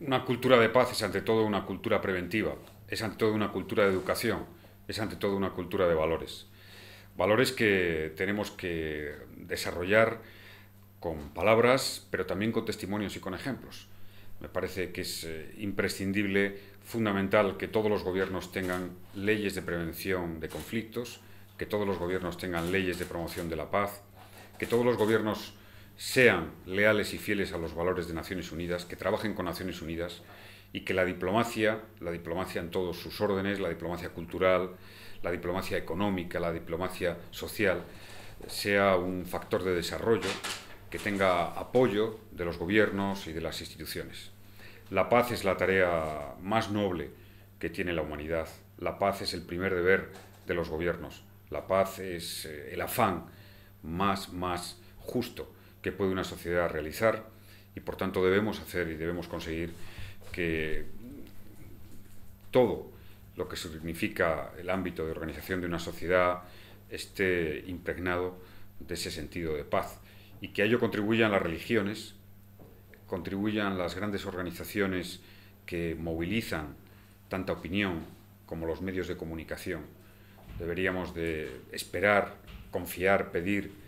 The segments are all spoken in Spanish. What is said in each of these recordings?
una cultura de paz es ante todo una cultura preventiva, es ante todo una cultura de educación, es ante todo una cultura de valores. Valores que tenemos que desarrollar con palabras, pero también con testimonios y con ejemplos. Me parece que es eh, imprescindible, fundamental, que todos los gobiernos tengan leyes de prevención de conflictos, que todos los gobiernos tengan leyes de promoción de la paz, que todos los gobiernos sean leales y fieles a los valores de Naciones Unidas, que trabajen con Naciones Unidas y que la diplomacia, la diplomacia en todos sus órdenes, la diplomacia cultural, la diplomacia económica, la diplomacia social, sea un factor de desarrollo que tenga apoyo de los gobiernos y de las instituciones. La paz es la tarea más noble que tiene la humanidad. La paz es el primer deber de los gobiernos. La paz es eh, el afán más, más justo que puede una sociedad realizar y por tanto debemos hacer y debemos conseguir que todo lo que significa el ámbito de organización de una sociedad esté impregnado de ese sentido de paz y que a ello contribuyan las religiones, contribuyan las grandes organizaciones que movilizan tanta opinión como los medios de comunicación. Deberíamos de esperar, confiar, pedir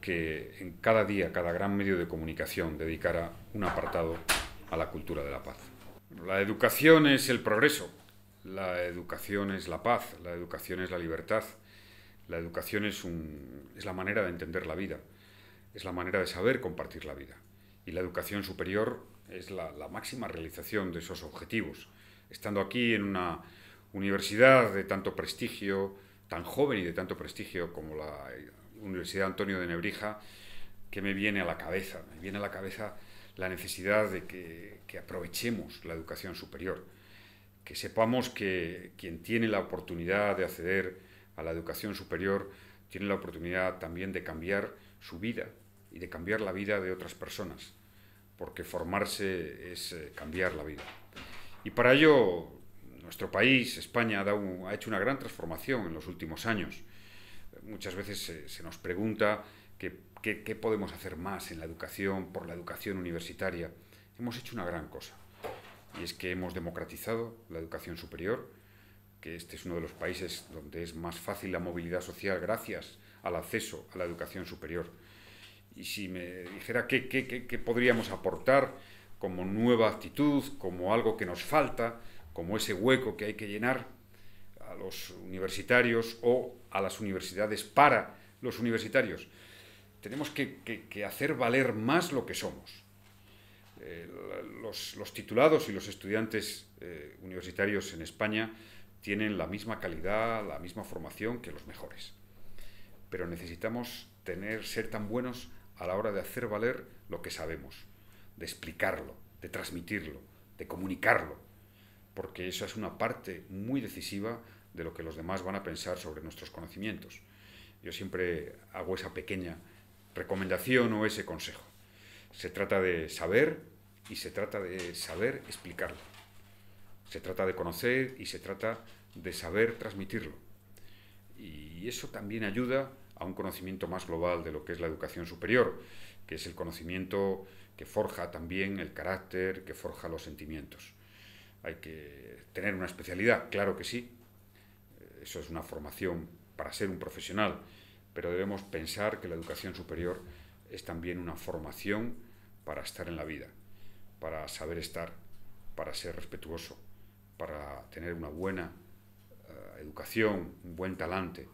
que en cada día, cada gran medio de comunicación dedicara un apartado a la cultura de la paz. La educación es el progreso, la educación es la paz, la educación es la libertad, la educación es, la manera de entender la vida, es la manera de saber compartir la vida. Y la educación superior es la máxima realización de esos objetivos. Estando aquí en una universidad de tanto prestigio, tan joven y de tanto prestigio como la Universidad Antonio de Nebrija, que me viene a la cabeza? Me viene a la cabeza la necesidad de que, aprovechemos la educación superior, que sepamos que quien tiene la oportunidad de acceder a la educación superior tiene la oportunidad también de cambiar su vida y de cambiar la vida de otras personas, porque formarse es eh, cambiar la vida. Y para ello, nuestro país, España, ha, ha hecho una gran transformación en los últimos años muchas veces se, nos pregunta qué podemos hacer más en la educación, por la educación universitaria. Hemos hecho una gran cosa, y es que hemos democratizado la educación superior, que este es uno de los países donde es más fácil la movilidad social gracias al acceso a la educación superior. Y si me dijera qué podríamos aportar como nueva actitud, como algo que nos falta, como ese hueco que hay que llenar, los universitarios o a las universidades para los universitarios. Tenemos que, hacer valer más lo que somos. Eh, los, titulados y los estudiantes eh, universitarios en España tienen la misma calidad, la misma formación que los mejores. Pero necesitamos tener, ser tan buenos a la hora de hacer valer lo que sabemos, de explicarlo, de transmitirlo, de comunicarlo, porque esa es una parte muy decisiva de lo que los demás van a pensar sobre nuestros conocimientos. Yo siempre hago esa pequeña recomendación o ese consejo. Se trata de saber y se trata de saber explicarlo. Se trata de conocer y se trata de saber transmitirlo. Y eso también ayuda a un conocimiento más global de lo que es la educación superior, que es el conocimiento que forja también el carácter, que forja los sentimientos. Hay que tener una especialidad, claro que sí, eso es una formación para ser un profesional, pero debemos pensar que la educación superior es también una formación para estar en la vida, para saber estar, para ser respetuoso, para tener una buena eh, educación, un buen talante,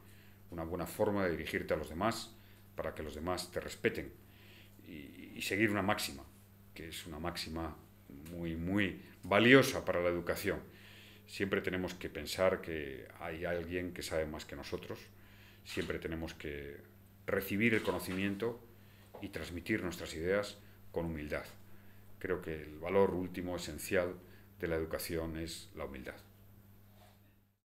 una buena forma de dirigirte a los demás, para que los demás te respeten y seguir una máxima, que es una máxima muy, muy valiosa para la educación siempre tenemos que pensar que hay alguien que sabe más que nosotros, siempre tenemos que recibir el conocimiento y transmitir nuestras ideas con humildad. Creo que el valor último esencial de la educación es la humildad.